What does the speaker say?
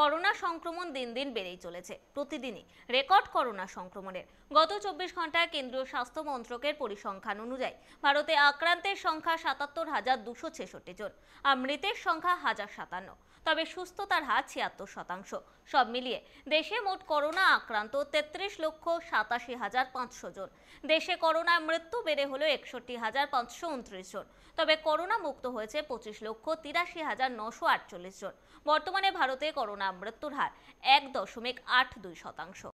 corona সংক্রমণ দিন দিন বেড়েই চলেছে প্রতিদিনই রেকর্ড করোনা সংক্রমণের গত চব্বিশ ঘন্টায় কেন্দ্রীয় স্বাস্থ্য মন্ত্রকের পরিসংখ্যান অনুযায়ী ভারতে আক্রান্তের সংখ্যা সাতাত্তর হাজার দুশো ছেষট্টি জন আর মৃতের সংখ্যা হাজার সাতান্ন তবে সুস্থতার হার ছিয়াত্তর শতাংশ সব মিলিয়ে দেশে মোট করোনা আক্রান্ত তেত্রিশ লক্ষ সাতাশি হাজার পাঁচশো জন দেশে করোনায় মৃত্যু বেড়ে হল একষট্টি হাজার পাঁচশো উনত্রিশ জন তবে করোনা মুক্ত হয়েছে পঁচিশ লক্ষ তিরাশি হাজার নশো আটচল্লিশ জন বর্তমানে ভারতে করোনা মৃত্যুর হার এক দশমিক আট দুই শতাংশ